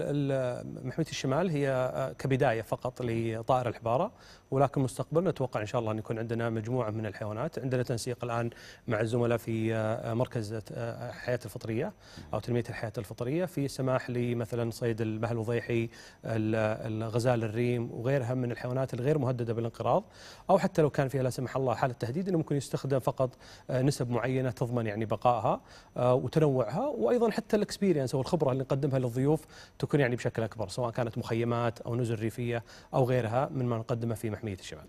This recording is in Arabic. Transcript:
محمية الشمال هي آه، كبداية فقط لطائر الحبارة ولكن مستقبلا نتوقع إن شاء الله أن يكون عندنا مجموعة من الحيوانات عندنا تنسيق الآن مع الزملاء في آه، مركز الحياة آه، الفطرية أو تنمية الحياة الفطرية في سماح لمثلا صيد المهل وضيحي الغزال الريم وغيرها من الحيوانات الغير مهددة بالانقراض أو حتى لو كان فيها لا سمح الله حالة تهديد أنه ممكن يستخدم فقط نسب معينة تضمن يعني بقائها وتنوعها وأيضا حتى الاكسبيرينس أو الخبرة اللي نقدمها للضيوف تكون يعني بشكل أكبر سواء كانت مخيمات أو نزل ريفية أو غيرها من ما نقدمه في محمية الشمال